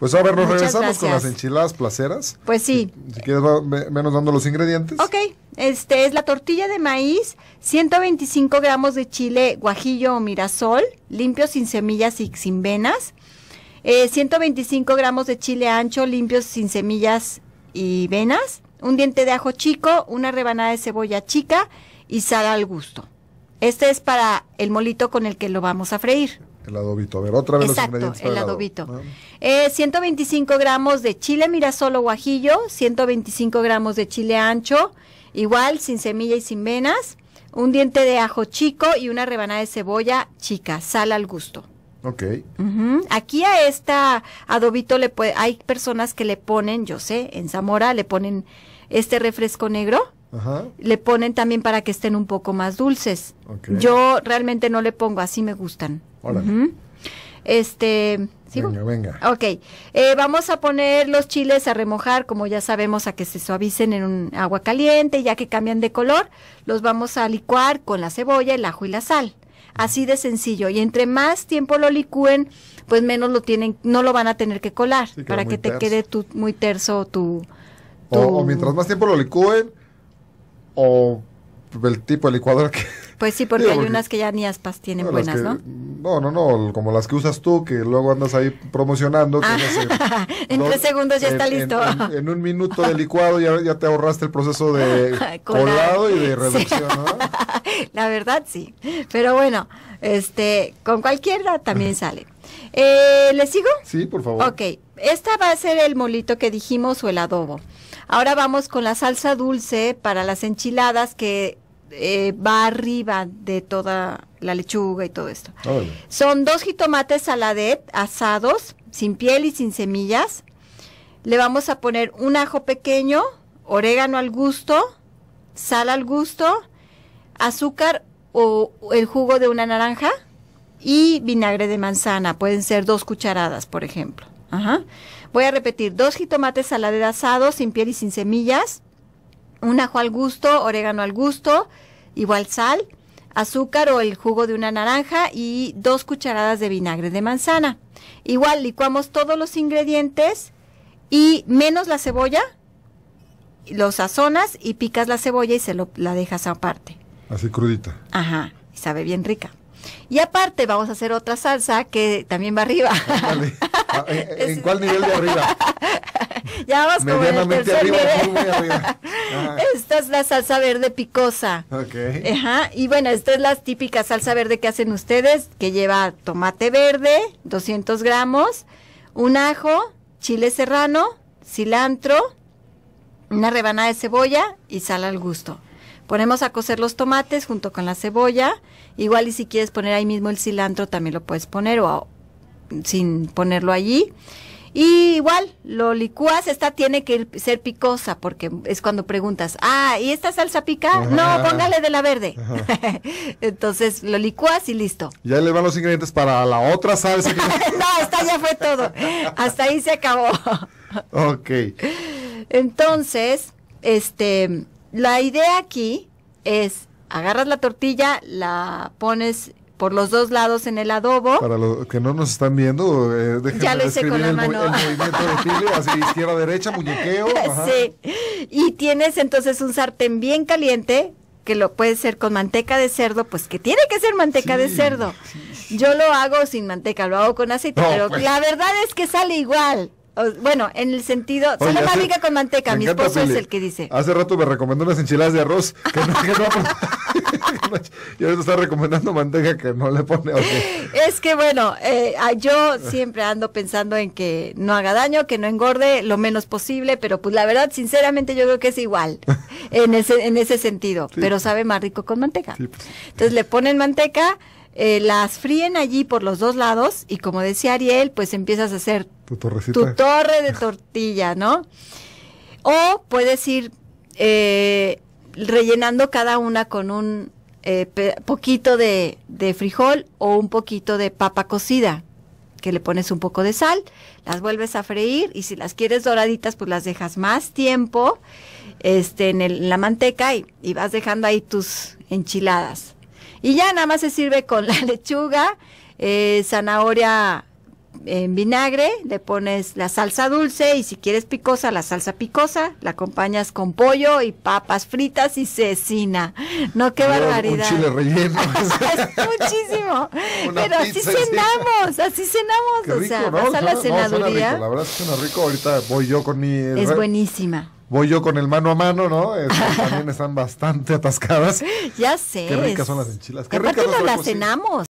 Pues a ver, nos regresamos con las enchiladas placeras. Pues sí. Si, quieres, menos dando los ingredientes. Ok, este es la tortilla de maíz, 125 gramos de chile guajillo o mirasol, limpio, sin semillas y sin venas. 125 eh, gramos de chile ancho, limpios sin semillas y venas. Un diente de ajo chico, una rebanada de cebolla chica y sal al gusto. Este es para el molito con el que lo vamos a freír. El adobito. A ver, otra vez los ingredientes. El adobito. 125 ah. eh, gramos de chile mirasol solo guajillo, 125 gramos de chile ancho, igual, sin semilla y sin venas, un diente de ajo chico y una rebanada de cebolla chica, sal al gusto. Ok. Aquí a esta adobito le puede, hay personas que le ponen, yo sé, en Zamora le ponen este refresco negro le ponen también para que estén un poco más dulces. Yo realmente no le pongo, así me gustan. Este, Ok, eh, vamos a poner los chiles a remojar, como ya sabemos, a que se suavicen en un agua caliente, ya que cambian de color, los vamos a licuar con la cebolla, el ajo y la sal. Así de sencillo. Y entre más tiempo lo licúen, pues menos lo tienen, no lo van a tener que colar, para que te quede tu, muy terso tu... o mientras más tiempo lo licúen, o el tipo de licuadora que... Pues sí, porque hay unas que ya ni aspas tienen buenas, ¿no? No, no, no, como las que usas tú, que luego andas ahí promocionando. Ah, en tres segundos ya está listo. En, un minuto de licuado ya, ya, te ahorraste el proceso de colado y de reducción, La verdad, sí. Pero bueno, este, con cualquiera también sale. Eh, ¿Le sigo? Sí, por favor. Ok, esta va a ser el molito que dijimos o el adobo. Ahora vamos con la salsa dulce para las enchiladas que eh, va arriba de toda la lechuga y todo esto. Son dos jitomates saladet asados, sin piel y sin semillas. Le vamos a poner un ajo pequeño, orégano al gusto, sal al gusto, azúcar o el jugo de una naranja y vinagre de manzana. Pueden ser dos cucharadas, por ejemplo. Ajá. Voy a repetir, dos jitomates saladera asados, sin piel y sin semillas, un ajo al gusto, orégano al gusto, igual sal, azúcar o el jugo de una naranja y dos cucharadas de vinagre de manzana. Igual licuamos todos los ingredientes y menos la cebolla, lo sazonas y picas la cebolla y se lo, la dejas aparte. Así crudita. Ajá, y sabe bien rica. Y aparte vamos a hacer otra salsa que también va arriba. Ah, eh, eh, ¿En, cuál nivel de arriba? Ya vas como el tercer nivel. Esta es la salsa verde picosa. Ok. Ajá. Y bueno, esta es la típica salsa verde que hacen ustedes, que lleva tomate verde, 200 gramos, un ajo, chile serrano, cilantro, una rebanada de cebolla y sal al gusto. Ponemos a cocer los tomates junto con la cebolla. Igual y si quieres poner ahí mismo el cilantro, también lo puedes poner o sin ponerlo allí. Y igual, lo licúas, esta tiene que ser picosa, porque es cuando preguntas, ah, ¿y esta salsa pica? No, póngale de la verde. Entonces, lo licúas y listo. Ya le van los ingredientes para la otra salsa. no, esta ya fue todo. Hasta ahí se acabó. ok. Entonces, este, la idea aquí es, agarras la tortilla, la pones por los dos lados en el adobo. Para los que no nos están viendo, eh, ya lo hice movimiento de Chile, así izquierda, derecha, muñequeo. Sí. Y tienes entonces un sartén bien caliente que lo puede ser con manteca de cerdo, pues que tiene que ser manteca de cerdo. Yo lo hago sin manteca, lo hago con aceite, pero pues. la verdad es que sale igual. Bueno, en el sentido, sabe más hace, con manteca, mi esposo es el que dice. Hace rato me recomendó unas enchiladas de arroz que no, y ahora está recomendando manteca que no le pone. Es que bueno, eh, yo siempre ando pensando en que no haga daño, que no engorde lo menos posible, pero pues la verdad, sinceramente, yo creo que es igual en ese, en ese sentido, pero sabe más rico con manteca. Pues. Entonces le ponen manteca eh, las fríen allí por los dos lados y como decía Ariel, pues empiezas a hacer tu, torre de tortilla, ¿no? O puedes ir eh, rellenando cada una con un eh, poquito de, frijol o un poquito de papa cocida, que le pones un poco de sal, las vuelves a freír y si las quieres doraditas, pues las dejas más tiempo este, en, la manteca y vas dejando ahí tus enchiladas. Y ya nada más se sirve con la lechuga, eh, zanahoria en vinagre, le pones la salsa dulce y si quieres picosa, la salsa picosa, la acompañas con pollo y papas fritas y cecina. No, qué barbaridad. chile relleno. muchísimo. Pero así cenamos, así cenamos. o sea, ¿no? vas la cenaduría. la verdad es que suena rico. Ahorita voy yo con mi. Es buenísima voy yo con el mano a mano, ¿no? también están bastante atascadas. Ya sé. Qué ricas son las enchilas. Qué ricas no las cenamos.